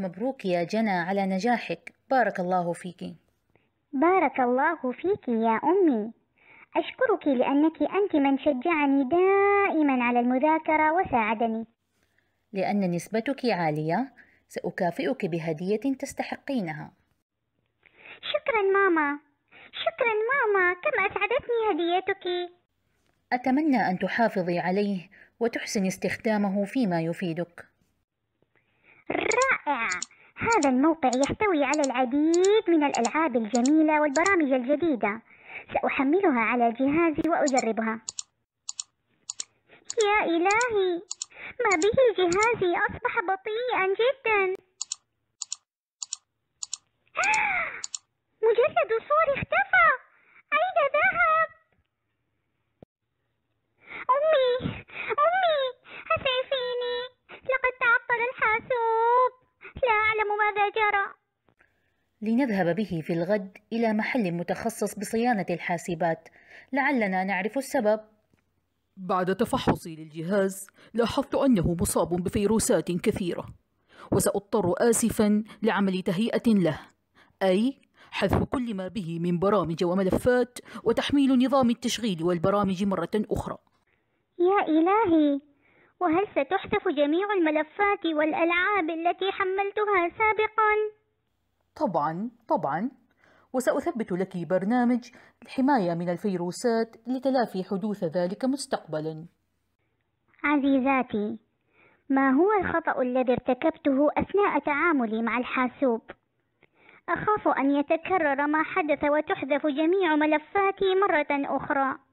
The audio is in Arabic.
مبروك يا جنى على نجاحك بارك الله فيك بارك الله فيك يا أمي أشكرك لأنك أنت من شجعني دائما على المذاكرة وساعدني لأن نسبتك عالية سأكافئك بهدية تستحقينها شكرا ماما شكرا ماما كم أسعدتني هديتك أتمنى أن تحافظي عليه وتحسن استخدامه فيما يفيدك رائع هذا الموقع يحتوي على العديد من الألعاب الجميلة والبرامج الجديدة سأحملها على جهازي وأجربها يا إلهي ما به جهازي أصبح بطيئا جدا الشجرة لنذهب به في الغد إلى محل متخصص بصيانة الحاسبات لعلنا نعرف السبب بعد تفحصي للجهاز لاحظت أنه مصاب بفيروسات كثيرة وسأضطر آسفا لعمل تهيئة له أي حذف كل ما به من برامج وملفات وتحميل نظام التشغيل والبرامج مرة أخرى يا إلهي وهل ستحذف جميع الملفات والألعاب التي حملتها سابقا؟ طبعا طبعا وسأثبت لك برنامج الحماية من الفيروسات لتلافي حدوث ذلك مستقبلا عزيزاتي ما هو الخطأ الذي ارتكبته أثناء تعاملي مع الحاسوب؟ أخاف أن يتكرر ما حدث وتحذف جميع ملفاتي مرة أخرى